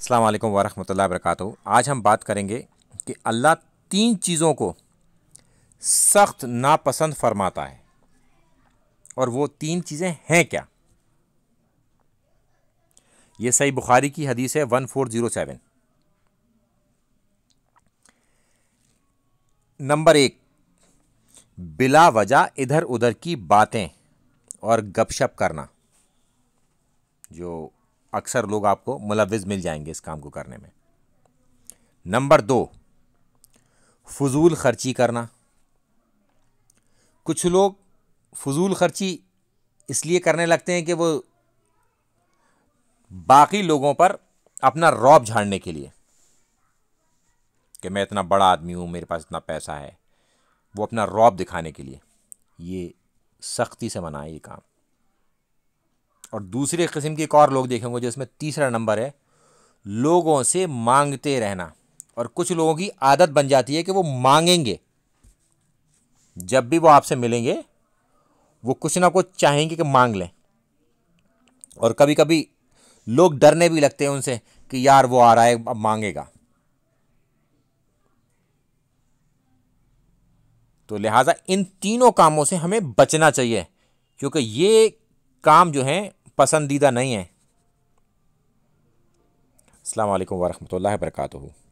अस्सलाम वालेकुम वरहमतुल्लाहि आज हम बात करेंगे कि अल्लाह तीन चीज़ों को सख्त नापसंद फरमाता है और वो तीन चीज़ें हैं क्या ये सही बुखारी की हदीस है one four zero seven number एक बिला वजह इधर उधर की बातें और गपशप करना जो अक्सर लोग आपको मुलविज़ मिल जाएंगे इस काम को करने में नंबर दो फजूल खर्ची करना कुछ लोग फजूल खर्ची इसलिए करने लगते हैं कि वो बाकी लोगों पर अपना रौब झाड़ने के लिए कि मैं इतना बड़ा आदमी हूँ मेरे पास इतना पैसा है वो अपना रौब दिखाने के लिए ये सख्ती से मना ये काम और दूसरे किस्म के एक और लोग देखेंगे जिसमें तीसरा नंबर है लोगों से मांगते रहना और कुछ लोगों की आदत बन जाती है कि वो मांगेंगे जब भी वो आपसे मिलेंगे वो कुछ ना कुछ चाहेंगे कि मांग लें और कभी कभी लोग डरने भी लगते हैं उनसे कि यार वो आ रहा है अब मांगेगा तो लिहाजा इन तीनों कामों से हमें बचना चाहिए क्योंकि ये काम जो हैं पसंदीदा नहीं है अल्लाम वरहमल वर्का